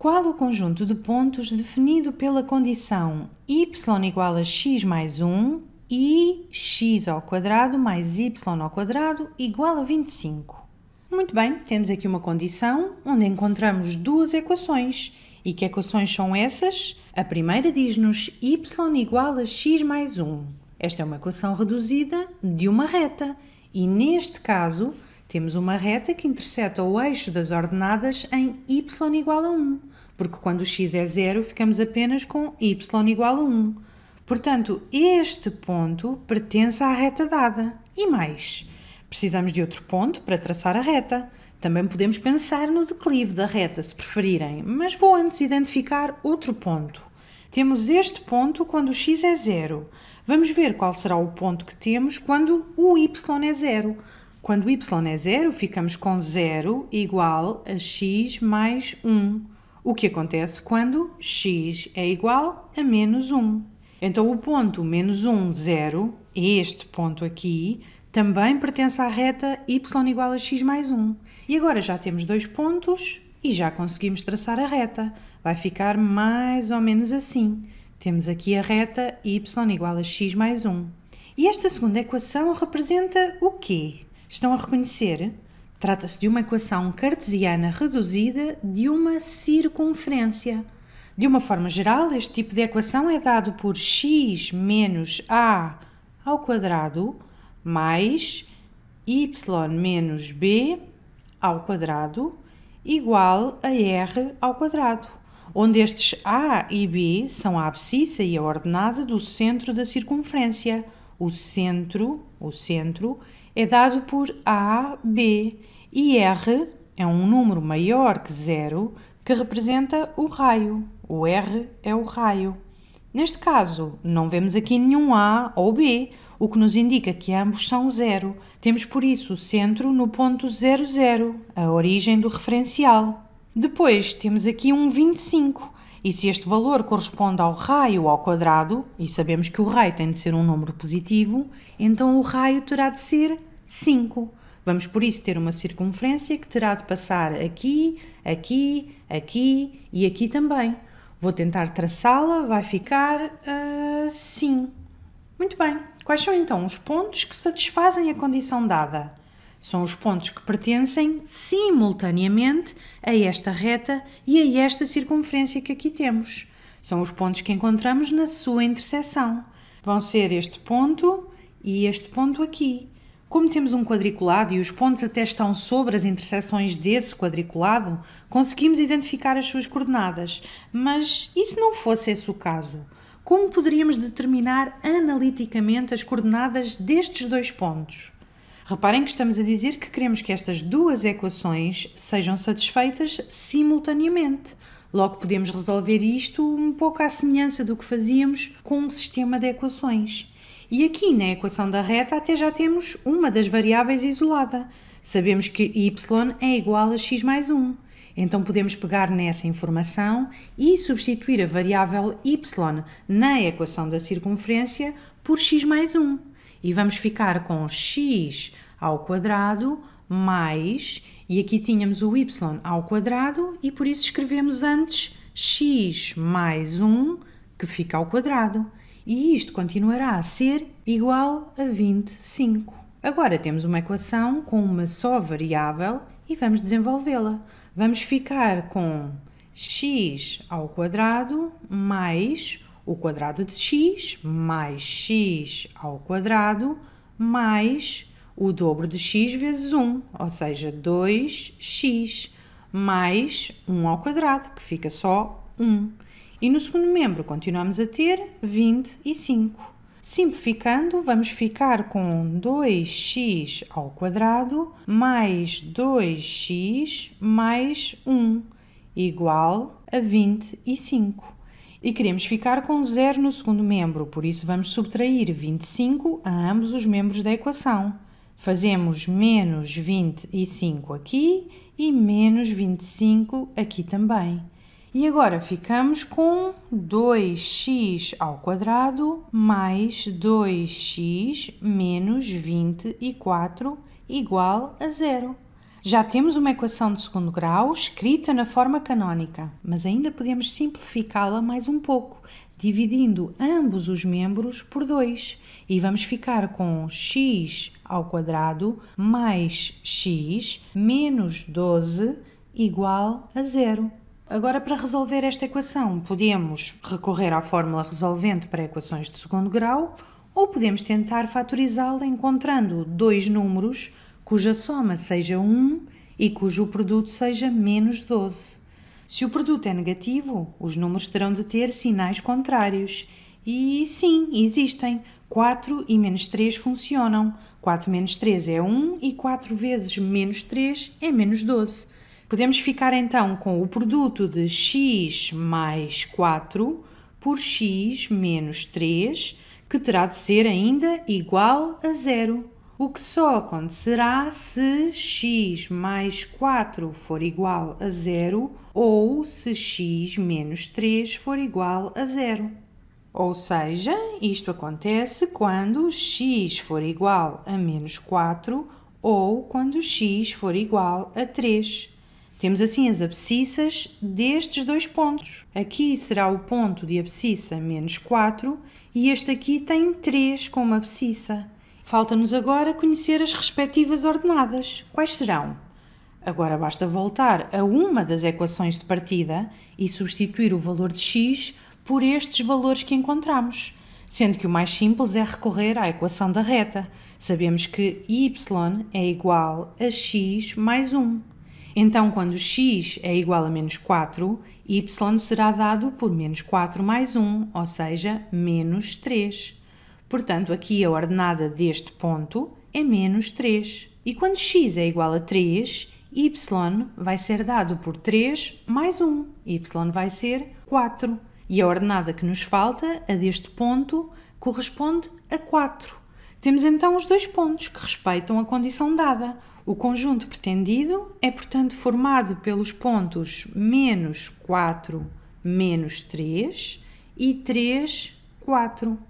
qual o conjunto de pontos definido pela condição y igual a x mais 1 e x ao quadrado mais y ao quadrado igual a 25. Muito bem, temos aqui uma condição onde encontramos duas equações. E que equações são essas? A primeira diz-nos y igual a x mais 1. Esta é uma equação reduzida de uma reta e neste caso temos uma reta que interseta o eixo das ordenadas em y igual a 1 porque quando o x é zero, ficamos apenas com y igual a 1. Portanto, este ponto pertence à reta dada. E mais, precisamos de outro ponto para traçar a reta. Também podemos pensar no declive da reta, se preferirem, mas vou antes identificar outro ponto. Temos este ponto quando o x é zero. Vamos ver qual será o ponto que temos quando o y é zero. Quando o y é zero, ficamos com zero igual a x mais 1 o que acontece quando x é igual a menos 1. Então o ponto menos 1, 0, este ponto aqui, também pertence à reta y igual a x mais 1. E agora já temos dois pontos e já conseguimos traçar a reta. Vai ficar mais ou menos assim. Temos aqui a reta y igual a x mais 1. E esta segunda equação representa o quê? Estão a reconhecer? Trata-se de uma equação cartesiana reduzida de uma circunferência. De uma forma geral, este tipo de equação é dado por x menos a ao quadrado mais y menos b ao quadrado igual a r ao quadrado, onde estes a e b são a abscissa e a ordenada do centro da circunferência, o centro, o centro é dado por A, B e R é um número maior que zero que representa o raio. O R é o raio. Neste caso, não vemos aqui nenhum A ou B, o que nos indica que ambos são zero. Temos por isso o centro no ponto 00, a origem do referencial. Depois temos aqui um 25, e se este valor corresponde ao raio ao quadrado, e sabemos que o raio tem de ser um número positivo, então o raio terá de ser 5. Vamos por isso ter uma circunferência que terá de passar aqui, aqui, aqui e aqui também. Vou tentar traçá-la, vai ficar assim. Muito bem. Quais são então os pontos que satisfazem a condição dada? São os pontos que pertencem simultaneamente a esta reta e a esta circunferência que aqui temos. São os pontos que encontramos na sua interseção. Vão ser este ponto e este ponto aqui. Como temos um quadriculado e os pontos até estão sobre as interseções desse quadriculado, conseguimos identificar as suas coordenadas. Mas e se não fosse esse o caso? Como poderíamos determinar analiticamente as coordenadas destes dois pontos? Reparem que estamos a dizer que queremos que estas duas equações sejam satisfeitas simultaneamente. Logo, podemos resolver isto um pouco à semelhança do que fazíamos com um sistema de equações. E aqui, na equação da reta, até já temos uma das variáveis isolada. Sabemos que y é igual a x mais 1. Então, podemos pegar nessa informação e substituir a variável y na equação da circunferência por x mais 1. E vamos ficar com x ao quadrado mais, e aqui tínhamos o y ao quadrado, e por isso escrevemos antes x mais 1, que fica ao quadrado. E isto continuará a ser igual a 25. Agora temos uma equação com uma só variável e vamos desenvolvê-la. Vamos ficar com x ao quadrado mais o quadrado de x mais x ao quadrado mais o dobro de x vezes 1, ou seja, 2x mais 1 ao quadrado, que fica só 1. E no segundo membro continuamos a ter 25. Simplificando, vamos ficar com 2x ao quadrado mais 2x mais 1 igual a 25 e queremos ficar com zero no segundo membro, por isso vamos subtrair 25 a ambos os membros da equação. Fazemos menos 25 aqui e menos 25 aqui também. E agora ficamos com 2x ao quadrado mais 2x menos 24 igual a zero. Já temos uma equação de segundo grau escrita na forma canónica, mas ainda podemos simplificá-la mais um pouco, dividindo ambos os membros por 2 e vamos ficar com x ao quadrado mais x menos 12 igual a zero. Agora, para resolver esta equação, podemos recorrer à fórmula resolvente para equações de segundo grau ou podemos tentar fatorizá-la encontrando dois números cuja soma seja 1 e cujo produto seja menos 12. Se o produto é negativo, os números terão de ter sinais contrários. E sim, existem. 4 e menos 3 funcionam. 4 menos 3 é 1 e 4 vezes menos 3 é menos 12. Podemos ficar então com o produto de x mais 4 por x menos 3, que terá de ser ainda igual a zero o que só acontecerá se x mais 4 for igual a zero ou se x menos 3 for igual a zero. Ou seja, isto acontece quando x for igual a menos 4 ou quando x for igual a 3. Temos assim as abscissas destes dois pontos. Aqui será o ponto de abscissa menos 4 e este aqui tem 3 como abscissa. Falta-nos agora conhecer as respectivas ordenadas. Quais serão? Agora basta voltar a uma das equações de partida e substituir o valor de x por estes valores que encontramos, sendo que o mais simples é recorrer à equação da reta. Sabemos que y é igual a x mais 1. Então, quando x é igual a menos 4, y será dado por menos 4 mais 1, ou seja, menos 3. Portanto, aqui a ordenada deste ponto é menos 3. E quando x é igual a 3, y vai ser dado por 3 mais 1. y vai ser 4. E a ordenada que nos falta, a deste ponto, corresponde a 4. Temos então os dois pontos que respeitam a condição dada. O conjunto pretendido é, portanto, formado pelos pontos menos 4 menos 3 e 3, 4.